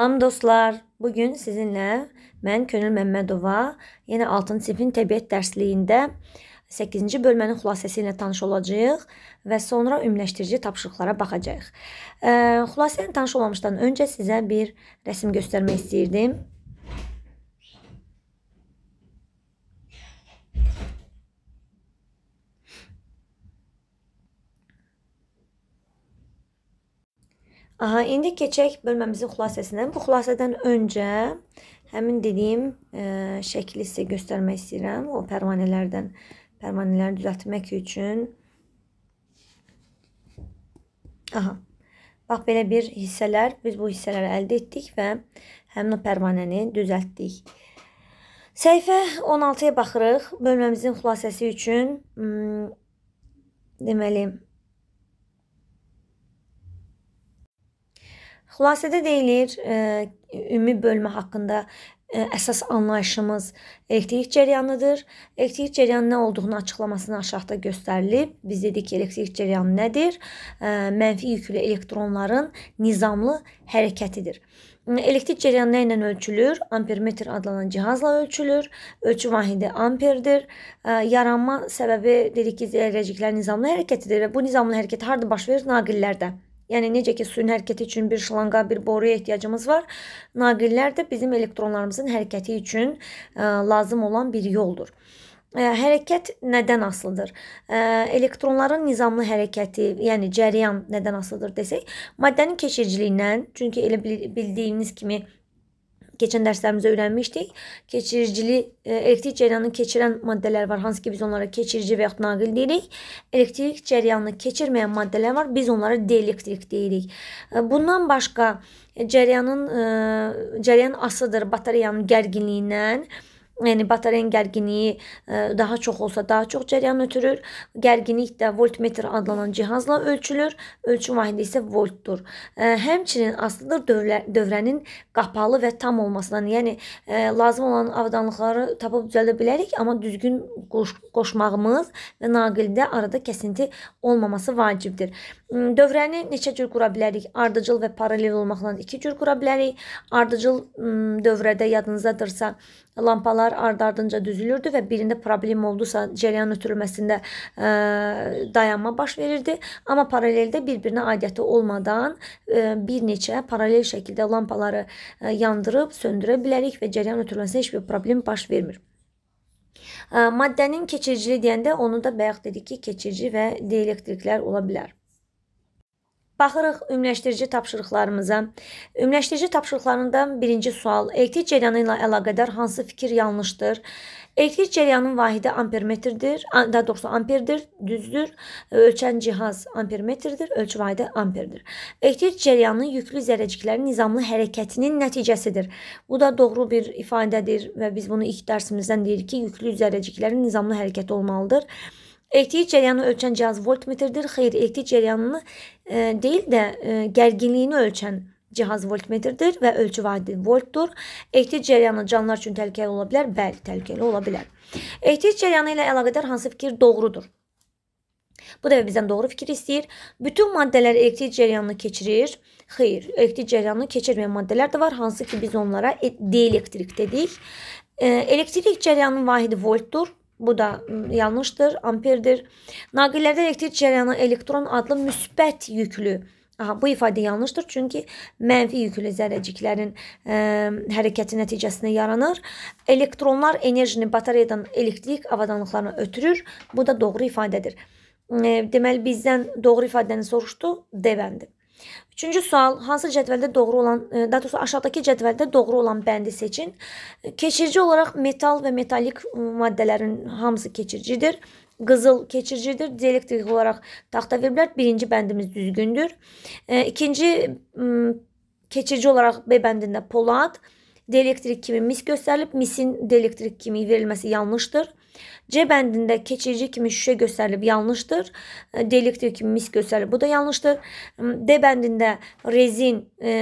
Salam dostlar, bu gün sizinlə mən Könül Məmmədova yenə 6-cı sinifin təbiət dərsliyində 8-ci bölmənin xülasəsi ilə tanış olacağıq və sonra ümumləşdirici tapşırıqlara baxacağıq. E, xülasəyə tanış olmamışdan öncə sizə bir rəsm göstərmək istəyirdim. Aha, indi keçək bölməmizin xülasəsinə. Bu xülasədən öncə həmin dediyim e, şəkli sizə göstərmək istəyirəm. O pərvanələrdən, pərvanələri düzəltmək üçün. Aha. Bax, belə bir hissələr, biz bu hissələri əldə etdik və həmin o pərvanəni düzəltdik. Səhifə 16-ya baxırıq. Bölməmizin xülasəsi üçün, hmm, deməli, Xülasədə deyilir, e, ümumi bölmə haqqında e, əsas anlayışımız elektrik cərəyanıdır. Elektrik cərəyanı nə olduğunu açıqlamasını aşağıda göstərilib. Biz dedik ki, elektrik cərəyanı nədir? E, mənfi yüklü elektronların nizamlı hərəkətidir. Elektrik cərəyanı nə ilə ölçülür? Ampermetr adlanan cihazla ölçülür. Ölçü vahidi amperdir. Yaranma səbəbi dedik ki, zərrəciklərin nizamlı hərəkətidir və bu nizamlı hərəkət harda baş verir? Naqillərdə. Yəni necə ki suyun hərəkəti üçün bir şlanqa, bir boruya ehtiyacımız var. Naqillər də bizim elektronlarımızın hərəkəti üçün ə, e, lazım olan bir yoldur. Ə, e, hərəkət nədən asılıdır? Ə, e, elektronların nizamlı hərəkəti, yəni cəryan nədən asılıdır desək, maddənin keçiriciliyindən, çünki elə bildiyiniz kimi keçən dərslərimizdə öyrənmişdik. Keçiricili e, elektrik cərəyanını keçirən maddələr var, hansı ki biz onlara keçirici və yaxud naqil deyirik. Elektrik cərəyanını keçirməyən maddələr var, biz onlara dielektrik deyirik. E, bundan başqa e, cərəyanın cərəyan asıdır batareyanın gərginliyindən Yəni batareyanın gərginliyi e, daha çox olsa daha çox cəryan ötürür. Gərginlik də voltmetr adlanan cihazla ölçülür. Ölçü vahidi isə voltdur. E, həmçinin asılıdır dövrə, dövrənin qapalı və tam olmasından. Yəni e, lazım olan avadanlıqları tapıb düzəldə bilərik, amma düzgün qoş qoşmağımız və naqildə arada kəsinti olmaması vacibdir. Dövrəni neçə cür qura bilərik? Ardıcıl və paralel olmaqla iki cür qura bilərik. Ardıcıl dövrədə yadınızdadırsa, lampalar ard-ardınca düzülürdü və birində problem oldusa, cərəyan ötürülməsində ə, dayanma baş verirdi. Amma paraleldə bir-birinə aidiyyəti olmadan ə, bir neçə paralel şəkildə lampaları ə, yandırıb söndürə bilərik və cərəyan ötürülməsinə heç bir problem baş vermir. Ə, maddənin keçiriciliyi deyəndə onu da bayaq dedik ki, keçici və dielektriklər ola bilər. Baxırıq ümumiləşdirici tapşırıqlarımıza. Ümumiləşdirici tapşırıqlarından birinci sual: Elektrik cərəyanı ilə əlaqədar hansı fikir yanlışdır? Elektrik cərəyanının vahidi ampermetrdir. Daha doğrusu amperdir, düzdür. Ölçən cihaz ampermetrdir, ölçü vahidi amperdir. Elektrik cərəyanı yüklü zərrəciklərin nizamlı hərəkətinin nəticəsidir. Bu da doğru bir ifadədir və biz bunu ilk dərsimizdən deyirik ki, yüklü zərrəciklərin nizamlı hərəkəti olmalıdır. Elektrik cərəyanını ölçən cihaz voltmetrdir. Xeyr, elektrik cərəyanını e, deyil də e, gərginliyini ölçən cihaz voltmetrdir və ölçü vahidi voltdur. Elektrik cərəyanı canlılar üçün təhlükəli ola bilər? Bəli, təhlükəli ola bilər. Elektrik cərəyanı ilə əlaqədar hansı fikir doğrudur? Bu dəfə bizdən doğru fikir istəyir. Bütün maddələr elektrik cərəyanını keçirir. Xeyr, elektrik cərəyanını keçirməyən maddələr də var, hansı ki biz onlara e, dielektrik dedik. E, elektrik cərəyanının vahidi voltdur. Bu da yanlışdır. Amperdir. Naqillərdə elektrik cərəyanı elektron adlı müsbət yüklü Aha, bu ifadə yanlışdır, çünki mənfi yüklü zərrəciklərin ə, hərəkəti nəticəsində yaranır. Elektronlar enerjini batareyadan elektrik avadanlıqlarına ötürür. Bu da doğru ifadədir. E, deməli bizdən doğru ifadəni soruşdu, D bəndi. Üçüncü sual, hansı cədvəldə doğru olan, e, daha doğrusu aşağıdakı cədvəldə doğru olan bəndi seçin. Keçirici olaraq metal və metalik maddələrin hamısı keçiricidir. Qızıl keçiricidir. Dielektrik olaraq taxta verblər birinci bəndimiz düzgündür. E, ikinci keçirici olaraq B bəndində polad, dielektrik kimi mis göstərilib, misin dielektrik kimi verilməsi yanlışdır. C bəndində keçici kimi şüşə göstərilib yanlışdır. E, Dielektir kimi mis göstərilib. Bu da yanlışdır. E, D bəndində rezin e,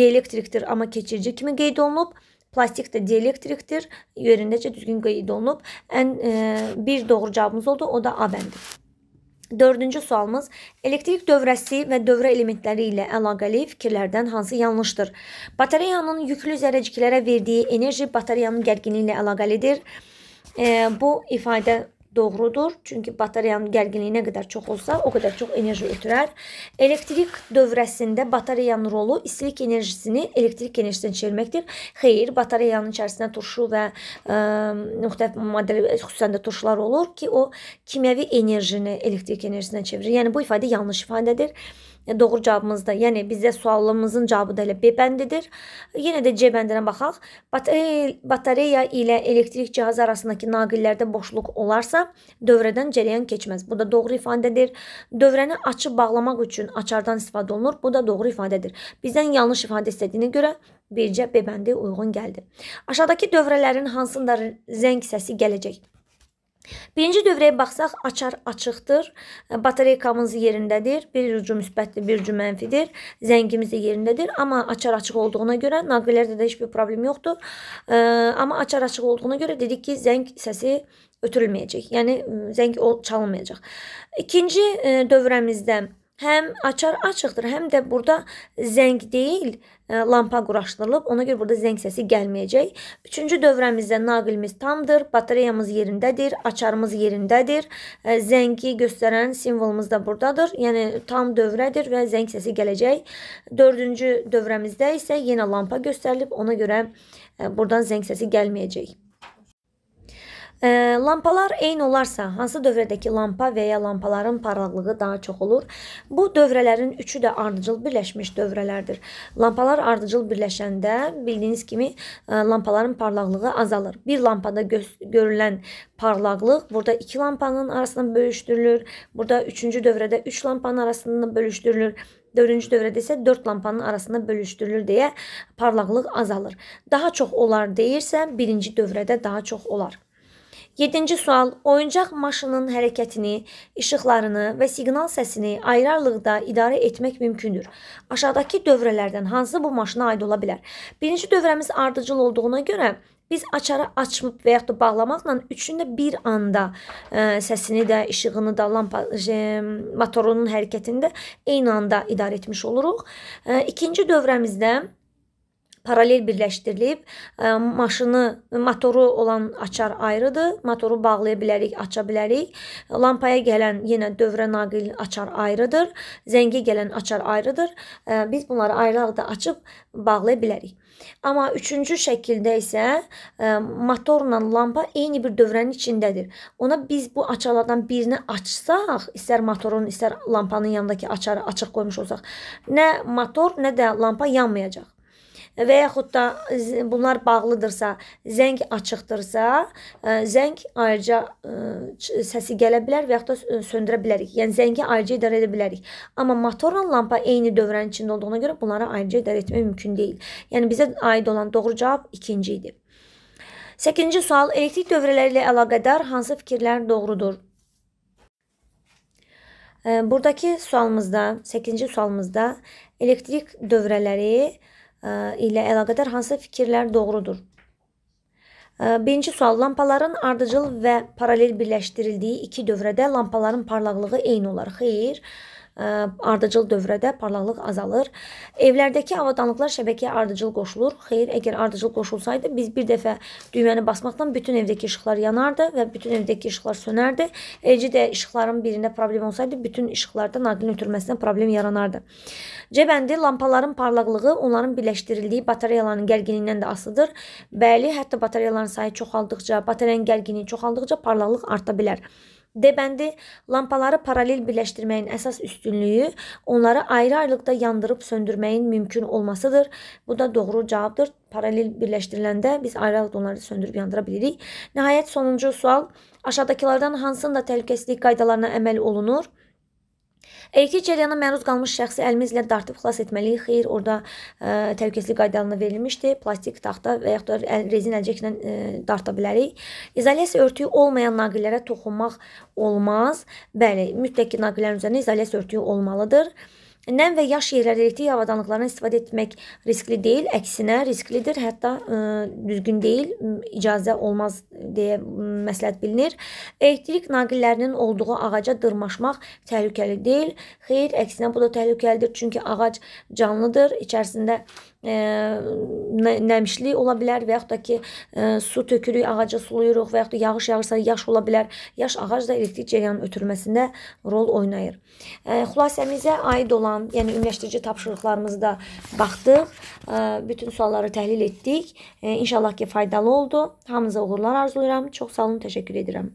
dielektrikdir, amma keçici kimi qeyd olunub. Plastik də dielektrikdir, yerindəcə düzgün qeyd olunub. Ən e, bir doğru cavabımız oldu, o da A bəndi. Dördüncü sualımız elektrik dövrəsi və dövrə elementləri ilə əlaqəli fikirlərdən hansı yanlışdır? Batareyanın yüklü zərəciklərə verdiyi enerji batareyanın gərginliyi ilə əlaqəlidir. E, bu ifadə doğrudur. Çünki batareyanın gərginliyi nə qədər çox olsa, o qədər çox enerji ötürər. Elektrik dövrəsində batareyanın rolu istilik enerjisini elektrik enerjisinə çevirməkdir. Xeyr, batareyanın içərisində turşu və ə, e, müxtəlif maddələr, xüsusən də turşular olur ki, o kimyəvi enerjini elektrik enerjisinə çevirir. Yəni bu ifadə yanlış ifadədir doğru cavabımız da, yəni bizə sualımızın cavabı da elə B bəndidir. Yenə də C bəndinə baxaq. E, batareya ilə elektrik cihazı arasındakı naqillərdə boşluq olarsa, dövrədən cərəyan keçməz. Bu da doğru ifadədir. Dövrəni açıb bağlamaq üçün açardan istifadə olunur. Bu da doğru ifadədir. Bizdən yanlış ifadə istədiyinə görə bircə B bəndi uyğun gəldi. Aşağıdakı dövrələrin hansında zəng səsi gələcək? Birinci dövrəyə baxsaq, açar açıqdır. Batarekamız yerindədir. Bir ucu müsbətdir, bir ucu mənfidir. Zəngimiz də yerindədir. Amma açar açıq olduğuna görə naqillərdə də heç bir problem yoxdur. E, amma açar açıq olduğuna görə dedik ki, zəng səsi ötürülməyəcək. Yəni zəng çalınmayacaq. İkinci dövrəmizdə həm açar açıqdır, həm də burada zəng deyil, e, lampa quraşdırılıb. Ona görə burada zəng səsi gəlməyəcək. 3-cü dövrəmizdə naqilimiz tamdır, batereyamız yerindədir, açarımız yerindədir. E, zəngi göstərən simvolumuz da burdadır. Yəni tam dövrədir və zəng səsi gələcək. 4-cü dövrəmizdə isə yenə lampa göstərilib. Ona görə e, burdan zəng səsi gəlməyəcək. E, lampalar eyni olarsa, hansı dövrədəki lampa və ya lampaların parlaqlığı daha çox olur? Bu dövrələrin üçü də ardıcıl birləşmiş dövrələrdir. Lampalar ardıcıl birləşəndə bildiyiniz kimi e, lampaların parlaqlığı azalır. Bir lampada gö görülən parlaqlıq burada 2 lampanın arasında bölüşdürülür. Burada 3-cü dövrədə 3 üç lampanın arasında bölüşdürülür. 4-cü dövrədə isə 4 lampanın arasında bölüşdürülür deyə parlaqlıq azalır. Daha çox olar deyirsə, 1-ci dövrədə daha çox olar. 7-ci sual. Oyuncaq maşının hərəkətini, işıqlarını və siqnal səsini ayrı-ayrılıqda idarə etmək mümkündür. Aşağıdakı dövrələrdən hansı bu maşına aid ola bilər? Birinci dövrəmiz ardıcıl olduğuna görə biz açarı açıb və yaxud da bağlamaqla üçünü də bir anda ə, e, səsini də, işığını da, lampa ə, e, motorunun hərəkətini də eyni anda idarə etmiş oluruq. Ə, e, ikinci dövrəmizdə paralel birləşdirilib e, maşını motoru olan açar ayrıdır. Motoru bağlaya bilərik, aça bilərik. Lampaya gələn yenə dövrə naqil açar ayrıdır. Zəngə gələn açar ayrıdır. E, biz bunları ayrı-ayrı da açıb bağlaya bilərik. Amma üçüncü şəkildə isə e, motorla lampa eyni bir dövrənin içindədir. Ona biz bu açarlardan birini açsaq, istər motorun, istər lampanın yanındakı açarı açıq qoymuş olsaq, nə motor, nə də lampa yanmayacaq və yaxud da bunlar bağlıdırsa, zəng açıqdırsa, e, zəng ayrıca e, səsi gələ bilər və yaxud da söndürə bilərik. Yəni zəngi ayrıca idarə edə bilərik. Amma motorla lampa eyni dövrənin içində olduğuna görə bunları ayrıca idarə etmək mümkün deyil. Yəni bizə aid olan doğru cavab ikinci idi. 8-ci sual elektrik dövrələri ilə əlaqədar hansı fikirlər doğrudur? E, buradakı sualımızda, 8-ci sualımızda elektrik dövrələri ilə əlaqədar hansı fikirlər doğrudur? Birinci sual, lampaların ardıcıl və paralel birləşdirildiyi iki dövrədə lampaların parlaqlığı eyni olar. Xeyr. Xeyr ardıcıl dövrədə parlaqlıq azalır. Evlərdəki avadanlıqlar şəbəkəyə ardıcıl qoşulur. Xeyr, əgər ardıcıl qoşulsaydı biz bir dəfə düyməni basmaqdan bütün evdəki işıqlar yanardı və bütün evdəki işıqlar sönərdi. Eləcə də işıqların birində problem olsaydı bütün işıqlarda naqilin ötürməsinə problem yaranardı. C bəndi lampaların parlaqlığı onların birləşdirildiyi batareyaların gərginliyindən də asılıdır. Bəli, hətta batareyaların sayı çoxaldıqca, batareyanın gərginliyi çoxaldıqca parlaqlıq arta bilər. D bəndi lampaları paralel birləşdirməyin əsas üstünlüyü onları ayrı-ayrılıqda yandırıb söndürməyin mümkün olmasıdır. Bu da doğru cavabdır. Paralel birləşdiriləndə biz ayrı-ayrılıqda onları söndürüb yandıra bilirik. Nəhayət sonuncu sual aşağıdakılardan hansında təhlükəsizlik qaydalarına əməl olunur? E2 cərəyana məruz qalmış şəxsi əlimizlə dartıb xilas etməliyik. Xeyr, orada ə, e, təhlükəsizlik qaydalarına verilmişdi. Plastik taxta və yaxud da əl, rezin əlcəklə ə, e, darta bilərik. İzolyasiya örtüyü olmayan naqillərə toxunmaq olmaz. Bəli, mütləq ki, naqillərin üzərinə izolyasiya örtüyü olmalıdır. Nəm və yaş yerlərdə elektrik avadanlıqlarından istifadə etmək riskli deyil, əksinə risklidir, hətta ə, e, düzgün deyil, icazə olmaz deyə məsləhət bilinir. Elektrik naqillərinin olduğu ağaca dırmaşmaq təhlükəli deyil. Xeyr, əksinə bu da təhlükəlidir, çünki ağac canlıdır, içərisində nəmişlik ola bilər və yaxud da ki, su tökürük, ağaca suluyuruq və yaxud da yağış yağırsa yaş ola bilər. Yaş ağac da elektrik cərəyanının ötürülməsində rol oynayır. Xülasəmizə aid olan, yəni ümumiləşdirici tapşırıqlarımızda baxdıq. Bütün sualları təhlil etdik. İnşallah ki, faydalı oldu. Hamınıza uğurlar arzulayıram. Çox sağ olun, təşəkkür edirəm.